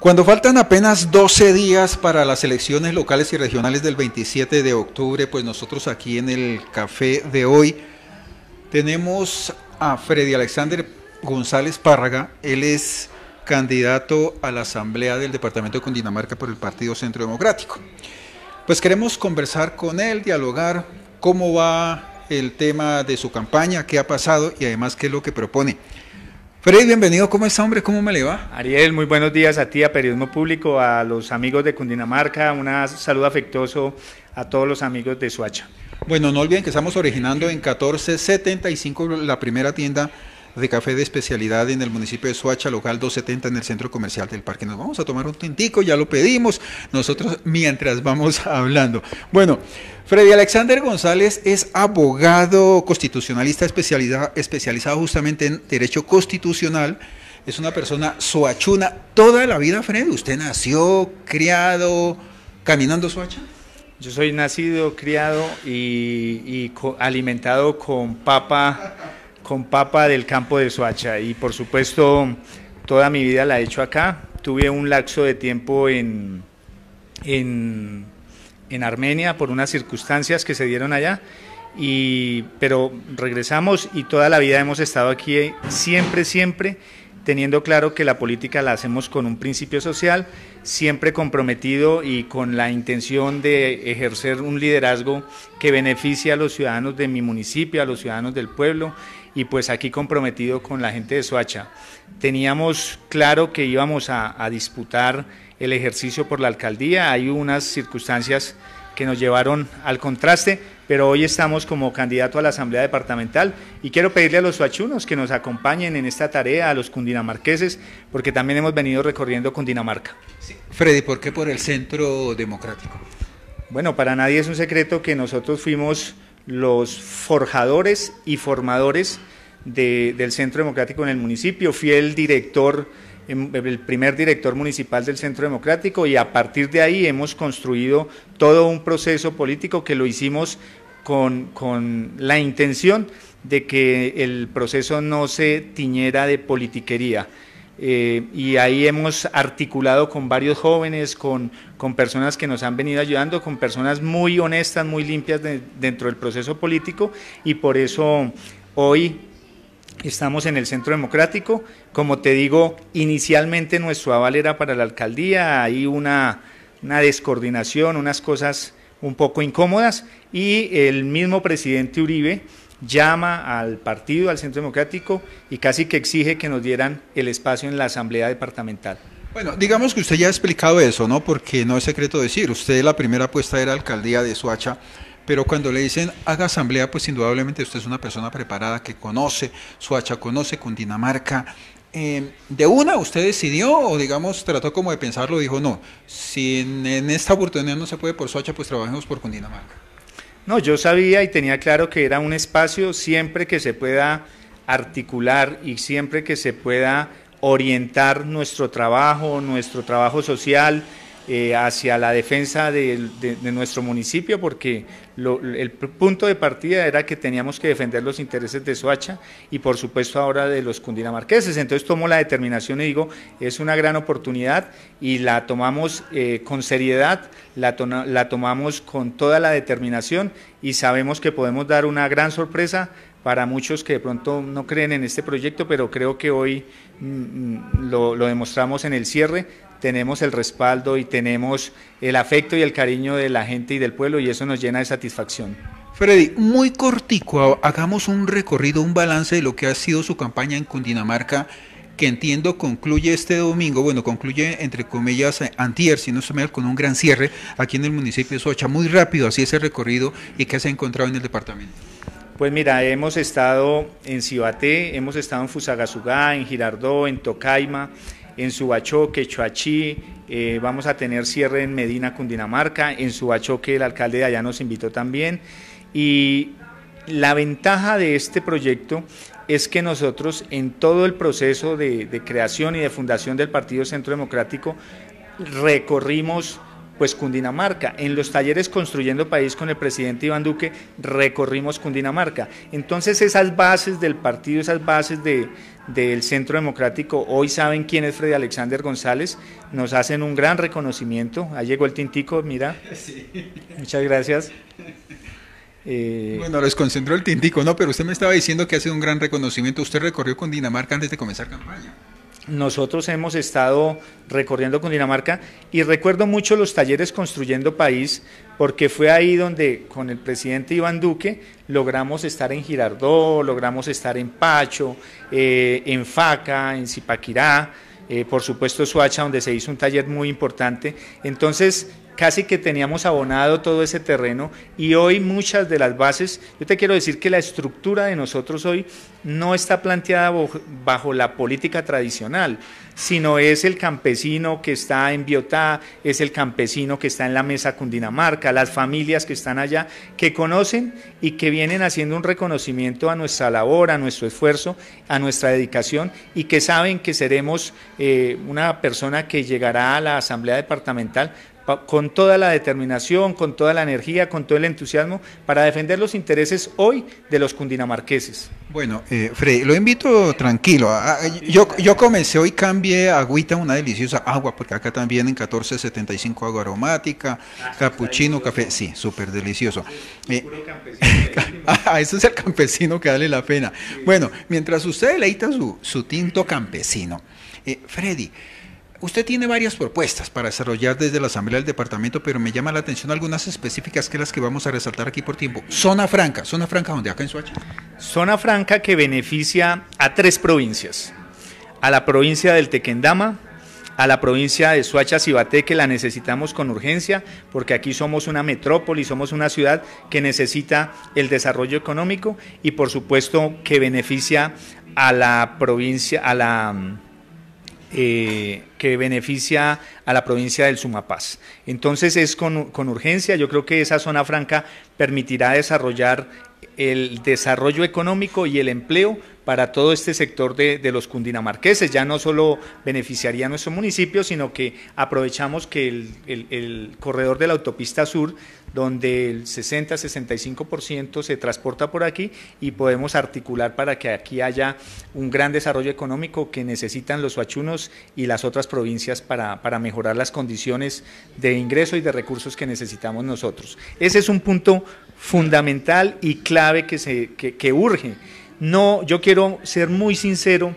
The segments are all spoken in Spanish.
Cuando faltan apenas 12 días para las elecciones locales y regionales del 27 de octubre, pues nosotros aquí en el café de hoy tenemos a Freddy Alexander González Párraga. Él es candidato a la Asamblea del Departamento de Cundinamarca por el Partido Centro Democrático. Pues queremos conversar con él, dialogar cómo va el tema de su campaña, qué ha pasado y además qué es lo que propone. Freddy, bienvenido. ¿Cómo está, hombre? ¿Cómo me le va? Ariel, muy buenos días a ti, a Periodismo Público, a los amigos de Cundinamarca. Un saludo afectuoso a todos los amigos de Suacha. Bueno, no olviden que estamos originando en 1475 la primera tienda de café de especialidad en el municipio de Suacha, local 270 en el centro comercial del parque. Nos vamos a tomar un tintico, ya lo pedimos nosotros mientras vamos hablando. Bueno, Freddy Alexander González es abogado constitucionalista especializado justamente en derecho constitucional. Es una persona soachuna toda la vida, Freddy. ¿Usted nació, criado, caminando Soacha? Yo soy nacido, criado y, alimentado con papa con papa del campo de Soacha y por supuesto toda mi vida la he hecho acá. Tuve un lapso de tiempo en, en, Armenia por unas circunstancias que se dieron allá, y, pero regresamos y toda la vida hemos estado aquí eh, siempre, siempre teniendo claro que la política la hacemos con un principio social, siempre comprometido y con la intención de ejercer un liderazgo que beneficie a los ciudadanos de mi municipio, a los ciudadanos del pueblo y pues aquí comprometido con la gente de Soacha. Teníamos claro que íbamos a, disputar el ejercicio por la alcaldía, hay unas circunstancias que nos llevaron al contraste, pero hoy estamos como candidato a la Asamblea Departamental y quiero pedirle a los suachunos que nos acompañen en esta tarea, a los cundinamarqueses, porque también hemos venido recorriendo Cundinamarca. Freddy, ¿por qué por el Centro Democrático? Bueno, para nadie es un secreto que nosotros fuimos los forjadores y formadores del Centro Democrático en el municipio. Fui el director, em, el primer director municipal del Centro Democrático y a partir de ahí hemos construido todo un proceso político que lo hicimos con la intención de que el proceso no se tiñera de politiquería eh, y ahí hemos articulado con varios jóvenes, con, personas que nos han venido ayudando, con personas muy honestas, muy limpias dentro del proceso político y por eso hoy estamos en el Centro Democrático. Como te digo, inicialmente nuestro aval era para la alcaldía, hay una, una descoordinación, unas cosas un poco incómodas y el mismo presidente Uribe llama al partido, al Centro Democrático, y casi que exige que nos dieran el espacio en la Asamblea Departamental. Bueno, digamos que usted ya ha explicado eso, ¿no? Porque no es secreto decir, usted la primera apuesta era alcaldía de Suacha, pero cuando le dicen haga asamblea, pues indudablemente usted es una persona preparada que conoce Suacha, conoce Cundinamarca. Em, ¿De una usted decidió o digamos trató como de pensarlo? Dijo, no, si en, esta oportunidad no se puede por Suacha, pues trabajemos por Cundinamarca. No, yo sabía y tenía claro que era un espacio siempre que se pueda articular y siempre que se pueda orientar nuestro trabajo, nuestro trabajo social, eh, hacia la defensa de, nuestro municipio, porque el punto de partida era que teníamos que defender los intereses de Soacha y por supuesto ahora de los cundinamarqueses. Entonces tomo la determinación y digo, es una gran oportunidad y la tomamos eh, con seriedad, la, tomamos con toda la determinación y sabemos que podemos dar una gran sorpresa para muchos que de pronto no creen en este proyecto, pero creo que hoy mm, mm, lo, demostramos en el cierre tenemos el respaldo y tenemos el afecto y el cariño de la gente y del pueblo y eso nos llena de satisfacción. Freddy, muy cortico, hagamos un recorrido, un balance de lo que ha sido su campaña en Cundinamarca, que entiendo concluye este domingo, bueno, concluye entre comillas eh, antier, si no se me con un gran cierre aquí en el municipio de Socha, muy rápido, así ese recorrido y qué se ha encontrado en el departamento. Pues mira, hemos estado en Cibaté, hemos estado en Fusagasugá, en Girardó, en Tocaima, en Subachoque, Choachí, eh, vamos a tener cierre en Medina, Cundinamarca, en Subachoque el alcalde de allá nos invitó también. Y la ventaja de este proyecto es que nosotros en todo el proceso de, de creación y de fundación del Partido Centro Democrático recorrimos pues Cundinamarca. En los talleres Construyendo País con el presidente Iván Duque recorrimos Cundinamarca. Entonces esas bases del partido, esas bases de, del Centro Democrático, hoy saben quién es Freddy Alexander González, nos hacen un gran reconocimiento. Ahí llegó el tintico, mira. Muchas gracias. Eh, bueno, les concentró el tintico, ¿no? Pero usted me estaba diciendo que hace un gran reconocimiento. Usted recorrió Cundinamarca antes de comenzar campaña nosotros hemos estado recorriendo con Dinamarca y recuerdo mucho los talleres Construyendo País, porque fue ahí donde con el presidente Iván Duque logramos estar en Girardó, logramos estar en Pacho, eh, en Faca, en Zipaquirá, eh, por supuesto Suacha, donde se hizo un taller muy importante. Entonces, casi que teníamos abonado todo ese terreno y hoy muchas de las bases, yo te quiero decir que la estructura de nosotros hoy no está planteada bajo la política tradicional, sino es el campesino que está en Biotá, es el campesino que está en la mesa Cundinamarca, las familias que están allá, que conocen y que vienen haciendo un reconocimiento a nuestra labor, a nuestro esfuerzo, a nuestra dedicación y que saben que seremos eh, una persona que llegará a la Asamblea Departamental con toda la determinación, con toda la energía, con todo el entusiasmo para defender los intereses hoy de los cundinamarqueses. Bueno, eh, Freddy, lo invito tranquilo. Ah, ah, yo, yo comencé hoy, cambié agüita, una deliciosa agua, porque acá también en 1475 agua aromática, ah, cappuccino, capuchino, café, sí, súper delicioso. Eh, eso es el campesino que vale la pena. Bueno, mientras usted deleita su, su tinto campesino, eh, Freddy, Usted tiene varias propuestas para desarrollar desde la Asamblea del Departamento, pero me llama la atención algunas específicas que las que vamos a resaltar aquí por tiempo. Zona Franca, Zona Franca, donde acá en Suacha? Zona Franca que beneficia a tres provincias, a la provincia del Tequendama, a la provincia de Suacha, Cibaté, que la necesitamos con urgencia, porque aquí somos una metrópoli, somos una ciudad que necesita el desarrollo económico y por supuesto que beneficia a la provincia, a la eh, que beneficia a la provincia del Sumapaz. Entonces es con urgencia, yo creo que esa zona franca permitirá desarrollar el desarrollo económico y el empleo para todo este sector de, los cundinamarqueses. Ya no solo beneficiaría a nuestro municipio, sino que aprovechamos que el, corredor de la autopista sur, donde el 60-65% se transporta por aquí y podemos articular para que aquí haya un gran desarrollo económico que necesitan los huachunos y las otras provincias para, mejorar las condiciones de ingreso y de recursos que necesitamos nosotros. Ese es un punto fundamental y clave que, se, que urge no, yo quiero ser muy sincero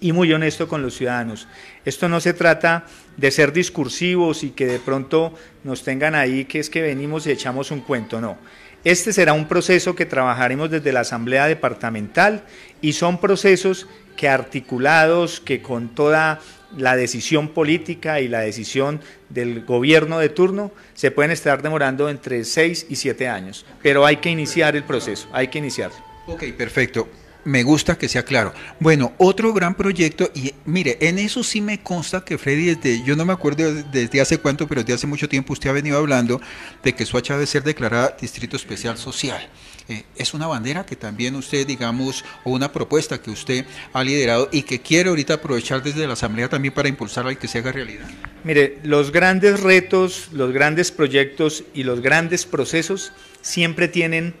y muy honesto con los ciudadanos. Esto no se trata de ser discursivos y que de pronto nos tengan ahí que es que venimos y echamos un cuento, no. Este será un proceso que trabajaremos desde la Asamblea Departamental y son procesos que articulados, que con toda la decisión política y la decisión del gobierno de turno se pueden estar demorando entre seis y siete años, pero hay que iniciar el proceso, hay que iniciarlo. Ok, perfecto. Me gusta que sea claro. Bueno, otro gran proyecto, y mire, en eso sí me consta que Freddy, desde, yo no me acuerdo desde hace cuánto, pero desde hace mucho tiempo usted ha venido hablando de que Soacha debe ser declarada Distrito Especial Social. Eh, es una bandera que también usted, digamos, o una propuesta que usted ha liderado y que quiere ahorita aprovechar desde la Asamblea también para impulsarla y que se haga realidad. Mire, los grandes retos, los grandes proyectos y los grandes procesos siempre tienen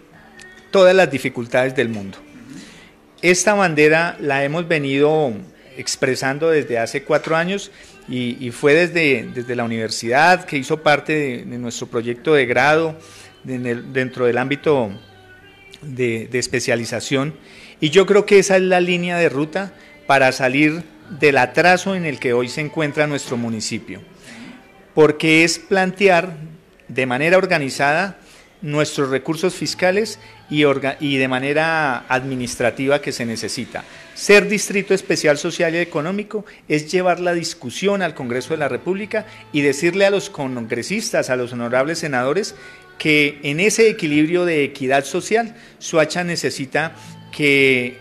todas las dificultades del mundo. Esta bandera la hemos venido expresando desde hace cuatro años y, fue desde, desde la universidad que hizo parte de, nuestro proyecto de grado dentro del ámbito de, de especialización y yo creo que esa es la línea de ruta para salir del atraso en el que hoy se encuentra nuestro municipio, porque es plantear de manera organizada nuestros recursos fiscales y, de manera administrativa que se necesita. Ser distrito especial social y económico es llevar la discusión al Congreso de la República y decirle a los congresistas, a los honorables senadores, que en ese equilibrio de equidad social, Suacha necesita que,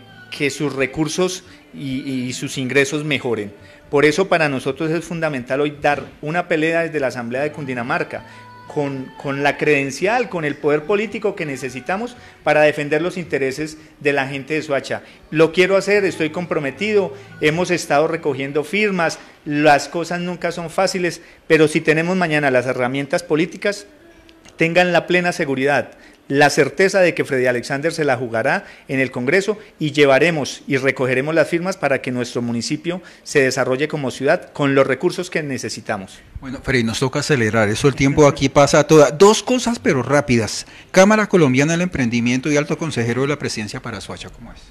sus recursos y sus ingresos mejoren. Por eso para nosotros es fundamental hoy dar una pelea desde la Asamblea de Cundinamarca, con, la credencial, con el poder político que necesitamos para defender los intereses de la gente de Suacha Lo quiero hacer, estoy comprometido, hemos estado recogiendo firmas, las cosas nunca son fáciles, pero si tenemos mañana las herramientas políticas, tengan la plena seguridad la certeza de que Freddy Alexander se la jugará en el Congreso y llevaremos y recogeremos las firmas para que nuestro municipio se desarrolle como ciudad con los recursos que necesitamos. Bueno, Freddy, nos toca acelerar, eso el tiempo aquí pasa a toda. Dos cosas, pero rápidas. Cámara Colombiana del Emprendimiento y Alto Consejero de la Presidencia para Suacha, ¿cómo es?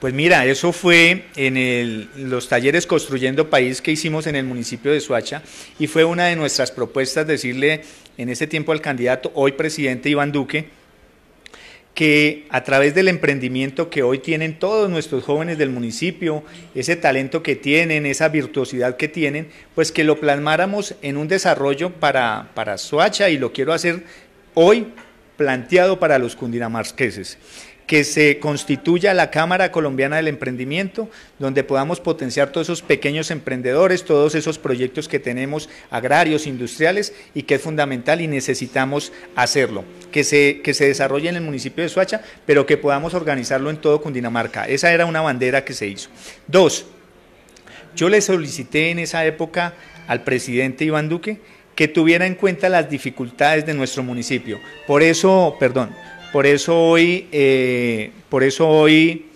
Pues mira, eso fue en los talleres Construyendo País que hicimos en el municipio de Suacha y fue una de nuestras propuestas decirle en ese tiempo al candidato, hoy presidente Iván Duque, que a través del emprendimiento que hoy tienen todos nuestros jóvenes del municipio, ese talento que tienen, esa virtuosidad que tienen, pues que lo plasmáramos en un desarrollo para, para Soacha y lo quiero hacer hoy planteado para los cundinamarqueses que se constituya la Cámara Colombiana del Emprendimiento, donde podamos potenciar todos esos pequeños emprendedores, todos esos proyectos que tenemos agrarios, industriales, y que es fundamental y necesitamos hacerlo, que se, se desarrolle en el municipio de Suacha, pero que podamos organizarlo en todo Cundinamarca. Esa era una bandera que se hizo. Dos, yo le solicité en esa época al presidente Iván Duque que tuviera en cuenta las dificultades de nuestro municipio. Por eso, perdón, por eso hoy, eh, por eso hoy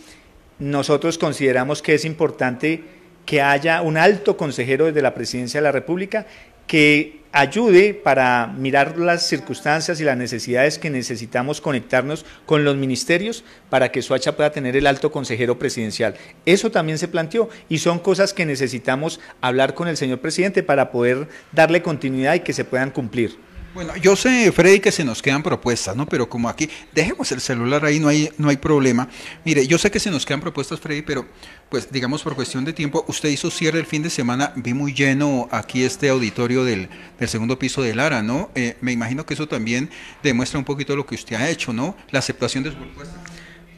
nosotros consideramos que es importante que haya un alto consejero desde la presidencia de la República que ayude para mirar las circunstancias y las necesidades que necesitamos conectarnos con los ministerios para que Suacha pueda tener el alto consejero presidencial. Eso también se planteó y son cosas que necesitamos hablar con el señor presidente para poder darle continuidad y que se puedan cumplir. Bueno, yo sé, Freddy, que se nos quedan propuestas, ¿no? Pero como aquí, dejemos el celular ahí, no hay, no hay problema. Mire, yo sé que se nos quedan propuestas, Freddy, pero pues digamos por cuestión de tiempo, usted hizo cierre el fin de semana, vi muy lleno aquí este auditorio del, segundo piso de Lara, ¿no? Eh, me imagino que eso también demuestra un poquito lo que usted ha hecho, ¿no? La aceptación de su propuesta.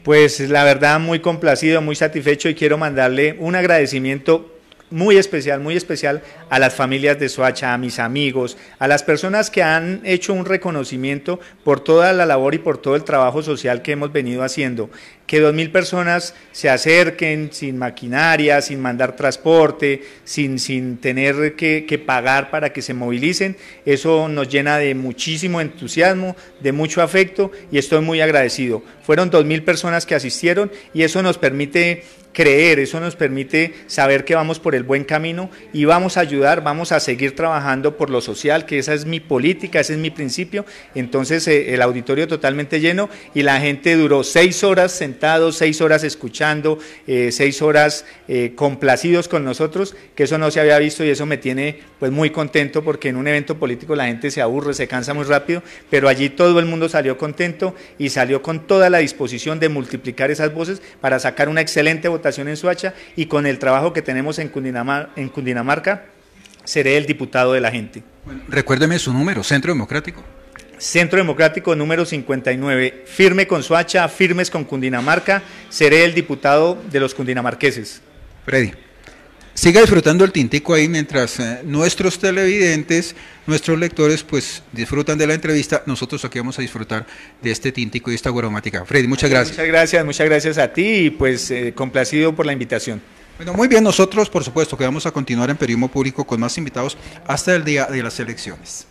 Pues la verdad, muy complacido, muy satisfecho y quiero mandarle un agradecimiento muy especial, muy especial a las familias de Soacha, a mis amigos, a las personas que han hecho un reconocimiento por toda la labor y por todo el trabajo social que hemos venido haciendo que 2.000 personas se acerquen sin maquinaria, sin mandar transporte, sin, sin tener que, pagar para que se movilicen. Eso nos llena de muchísimo entusiasmo, de mucho afecto y estoy muy agradecido. Fueron dos mil personas que asistieron y eso nos permite creer, eso nos permite saber que vamos por el buen camino y vamos a ayudar, vamos a seguir trabajando por lo social, que esa es mi política, ese es mi principio. Entonces eh, el auditorio totalmente lleno y la gente duró seis horas sentada seis horas escuchando, eh, seis horas eh, complacidos con nosotros, que eso no se había visto y eso me tiene pues muy contento porque en un evento político la gente se aburre, se cansa muy rápido, pero allí todo el mundo salió contento y salió con toda la disposición de multiplicar esas voces para sacar una excelente votación en Suacha y con el trabajo que tenemos en, Cundinamarca seré el diputado de la gente. recuérdeme su número, Centro Democrático. Centro Democrático número 59. Firme con Suacha, firmes con Cundinamarca. Seré el diputado de los cundinamarqueses. Freddy. Siga disfrutando el tintico ahí mientras eh, nuestros televidentes, nuestros lectores, pues disfrutan de la entrevista. Nosotros aquí vamos a disfrutar de este tintico y esta guaromática. Freddy, muchas gracias. Muchas gracias, muchas gracias a ti y pues eh, complacido por la invitación. Bueno, muy bien, nosotros por supuesto que vamos a continuar en Periodismo Público con más invitados hasta el día de las elecciones.